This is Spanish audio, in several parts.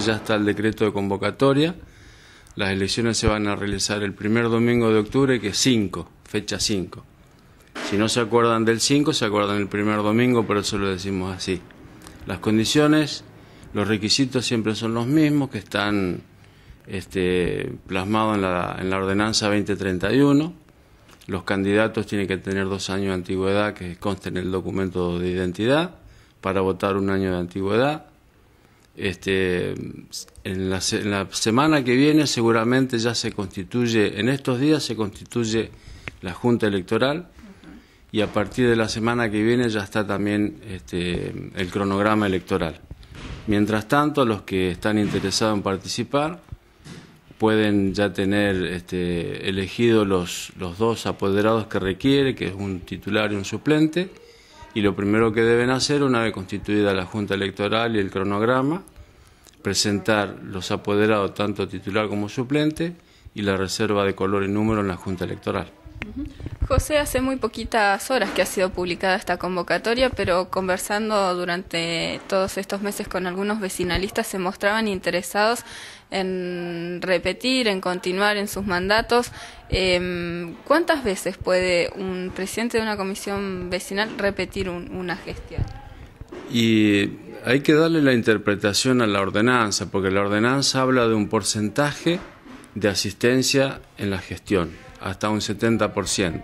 Ya está el decreto de convocatoria. Las elecciones se van a realizar el primer domingo de octubre, que es 5, fecha 5. Si no se acuerdan del 5, se acuerdan el primer domingo, por eso lo decimos así. Las condiciones, los requisitos siempre son los mismos que están este, plasmados en la, ordenanza 2031. Los candidatos tienen que tener dos años de antigüedad que consten en el documento de identidad para votar un año de antigüedad este, en la, semana que viene seguramente ya se constituye, en estos días se constituye la Junta Electoral y a partir de la semana que viene ya está también este, el cronograma electoral. Mientras tanto, los que están interesados en participar pueden ya tener este, elegido los, los dos apoderados que requiere, que es un titular y un suplente y lo primero que deben hacer una vez constituida la Junta Electoral y el cronograma, presentar los apoderados tanto titular como suplente y la reserva de color y número en la Junta Electoral. José, hace muy poquitas horas que ha sido publicada esta convocatoria, pero conversando durante todos estos meses con algunos vecinalistas se mostraban interesados en repetir, en continuar en sus mandatos. Em, ¿Cuántas veces puede un presidente de una comisión vecinal repetir una gestión? Y hay que darle la interpretación a la ordenanza, porque la ordenanza habla de un porcentaje de asistencia en la gestión hasta un 70%.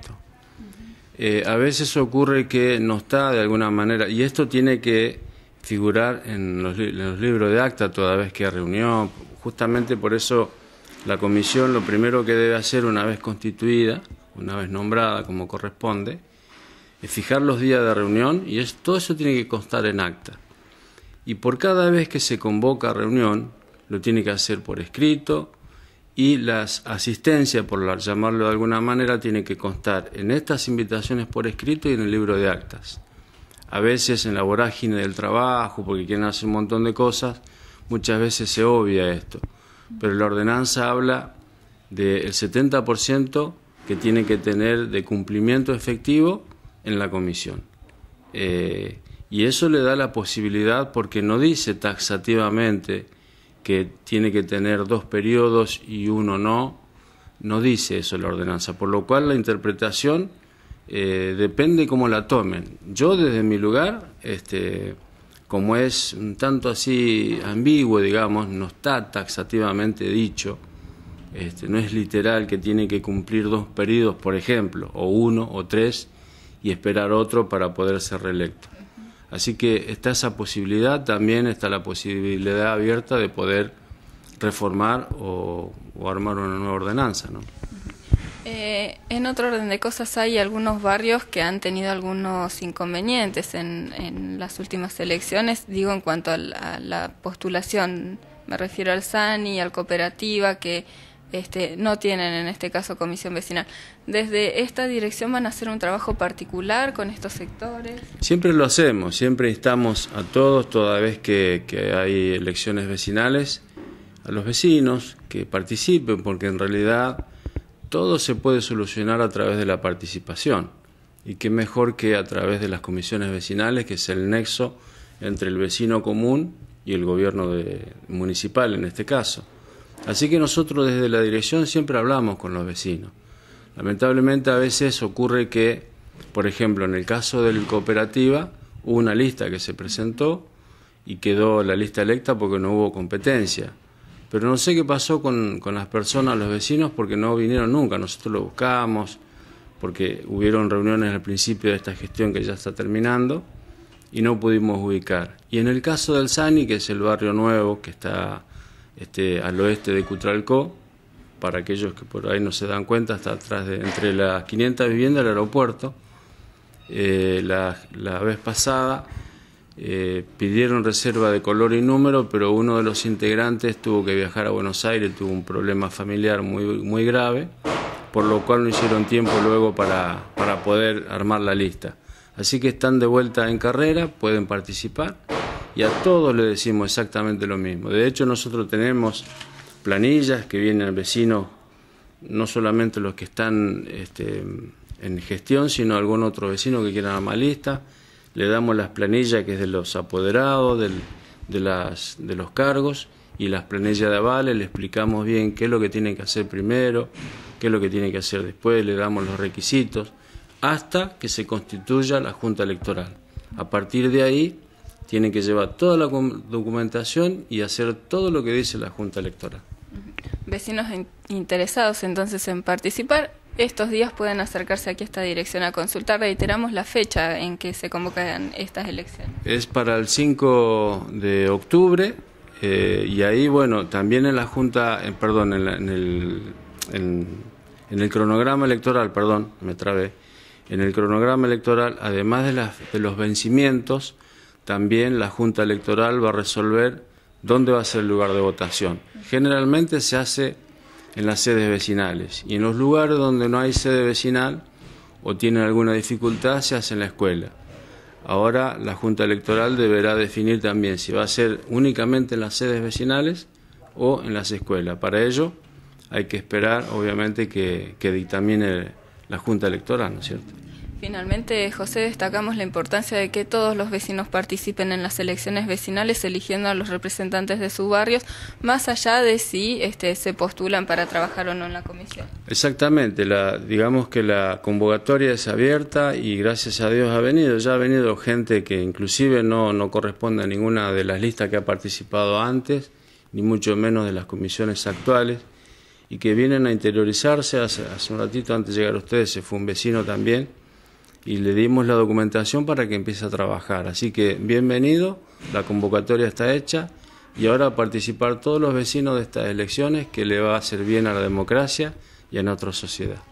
Eh, a veces ocurre que no está de alguna manera, y esto tiene que figurar en los, libros de acta toda vez que reunión, justamente por eso la comisión lo primero que debe hacer una vez constituida, una vez nombrada como corresponde, es fijar los días de reunión y es, todo eso tiene que constar en acta. Y por cada vez que se convoca a reunión, lo tiene que hacer por escrito, y las asistencias, por llamarlo de alguna manera, tienen que constar en estas invitaciones por escrito y en el libro de actas. A veces en la vorágine del trabajo, porque quieren hacer un montón de cosas, muchas veces se obvia esto. Pero la ordenanza habla del 70% que tiene que tener de cumplimiento efectivo en la comisión. Eh, y eso le da la posibilidad, porque no dice taxativamente, que tiene que tener dos periodos y uno no, no dice eso la ordenanza, por lo cual la interpretación eh, depende cómo la tomen. Yo desde mi lugar, este, como es un tanto así ambiguo, digamos, no está taxativamente dicho, este, no es literal que tiene que cumplir dos periodos, por ejemplo, o uno o tres, y esperar otro para poder ser reelecto. Así que está esa posibilidad, también está la posibilidad abierta de poder reformar o, armar una nueva ordenanza. ¿no? Eh, en otro orden de cosas, hay algunos barrios que han tenido algunos inconvenientes en, las últimas elecciones, digo en cuanto a a la postulación, me refiero al SANI, al Cooperativa, que este, no tienen en este caso comisión vecinal. Desde esta dirección van a hacer un trabajo particular con estos sectores. Siempre lo hacemos, siempre estamos a todos, toda vez que, hay elecciones vecinales, a los vecinos que participen, porque en realidad todo se puede solucionar a través de la participación. Y qué mejor que a través de las comisiones vecinales, que es el nexo entre el vecino común y el gobierno municipal en este caso. Así que nosotros desde la dirección siempre hablamos con los vecinos. Lamentablemente a veces ocurre que, por ejemplo, en el caso del cooperativa, hubo una lista que se presentó y quedó la lista electa porque no hubo competencia. Pero no sé qué pasó con, las personas, los vecinos, porque no vinieron nunca. Nosotros lo buscamos, porque hubieron reuniones al principio de esta gestión que ya está terminando y no pudimos ubicar. Y en el caso del SANI, que es el barrio nuevo que está este, al oeste de Cutralcó. Para aquellos que por ahí no se dan cuenta, está atrás de entre las 500 viviendas del aeropuerto. Eh, la, vez pasada eh, pidieron reserva de color y número, pero uno de los integrantes tuvo que viajar a Buenos Aires, tuvo un problema familiar muy, muy grave, por lo cual no hicieron tiempo luego para, para poder armar la lista. Así que están de vuelta en carrera, pueden participar y a todos le decimos exactamente lo mismo. De hecho, nosotros tenemos planillas que vienen al vecino, no solamente los que están este, en gestión, sino algún otro vecino que quiera la lista. Le damos las planillas que es de los apoderados, de, de los cargos y las planillas de avales, le explicamos bien qué es lo que tienen que hacer primero, qué es lo que tienen que hacer después, le damos los requisitos, hasta que se constituya la Junta Electoral. A partir de ahí tienen que llevar toda la documentación y hacer todo lo que dice la Junta Electoral. Vecinos interesados entonces en participar, estos días pueden acercarse aquí a esta dirección a consultar. Reiteramos la fecha en que se convocan estas elecciones. Es para el 5 de octubre eh, y ahí, bueno, también en la Junta, eh, perdón, en, en el, cronograma electoral, perdón, me trabé, en el cronograma electoral, además de, las, de los vencimientos, también la Junta Electoral va a resolver dónde va a ser el lugar de votación. Generalmente se hace en las sedes vecinales y en los lugares donde no hay sede vecinal o tienen alguna dificultad se hace en la escuela. Ahora la Junta Electoral deberá definir también si va a ser únicamente en las sedes vecinales o en las escuelas. Para ello hay que esperar obviamente que, dictamine la Junta Electoral, ¿no es cierto? Finalmente, José, destacamos la importancia de que todos los vecinos participen en las elecciones vecinales eligiendo a los representantes de sus barrios, más allá de si este, se postulan para trabajar o no en la comisión. Exactamente, la, digamos que la convocatoria es abierta y gracias a Dios ha venido, ya ha venido gente que inclusive no, corresponde a ninguna de las listas que ha participado antes, ni mucho menos de las comisiones actuales y que vienen a interiorizarse, hace, hace un ratito antes de llegar a ustedes se fue un vecino también, y le dimos la documentación para que empiece a trabajar. Así que bienvenido, la convocatoria está hecha y ahora a participar todos los vecinos de estas elecciones que le va a hacer bien a la democracia y a nuestra sociedad.